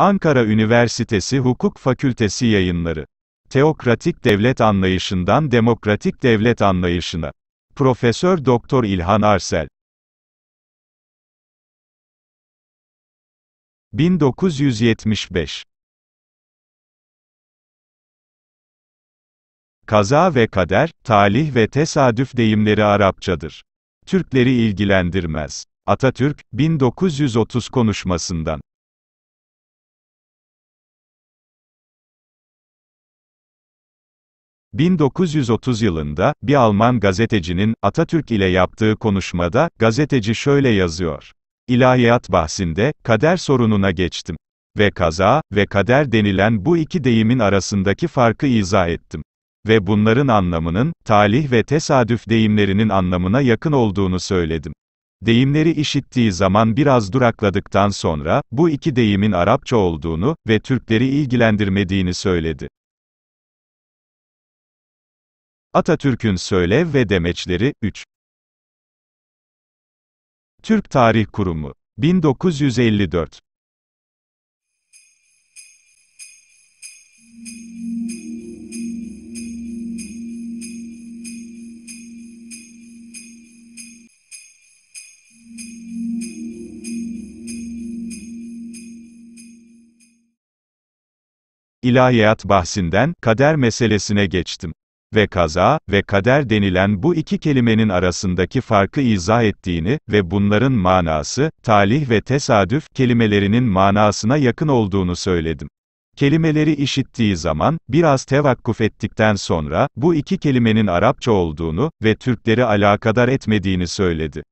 Ankara Üniversitesi Hukuk Fakültesi yayınları. Teokratik devlet anlayışından demokratik devlet anlayışına. Profesör Doktor İlhan Arsel. 1975 Kaza ve kader, talih ve tesadüf deyimleri Arapçadır. Türkleri ilgilendirmez. Atatürk, 1930 konuşmasından 1930 yılında, bir Alman gazetecinin, Atatürk ile yaptığı konuşmada, gazeteci şöyle yazıyor. İlahiyat bahsinde, kader sorununa geçtim. Ve kaza, ve kader denilen bu iki deyimin arasındaki farkı izah ettim. Ve bunların anlamının, talih ve tesadüf deyimlerinin anlamına yakın olduğunu söyledim. Deyimleri işittiği zaman biraz durakladıktan sonra, bu iki deyimin Arapça olduğunu ve Türkleri ilgilendirmediğini söyledi. Atatürk'ün Söylev ve Demeçleri, 3. Türk Tarih Kurumu. 1954. İlahiyat bahsinden, kader meselesine geçtim ve kaza ve kader denilen bu iki kelimenin arasındaki farkı izah ettiğini ve bunların manası, talih ve tesadüf kelimelerinin manasına yakın olduğunu söyledim. Kelimeleri işittiği zaman, biraz tevakkuf ettikten sonra, bu iki kelimenin Arapça olduğunu ve Türkleri alakadar etmediğini söyledi.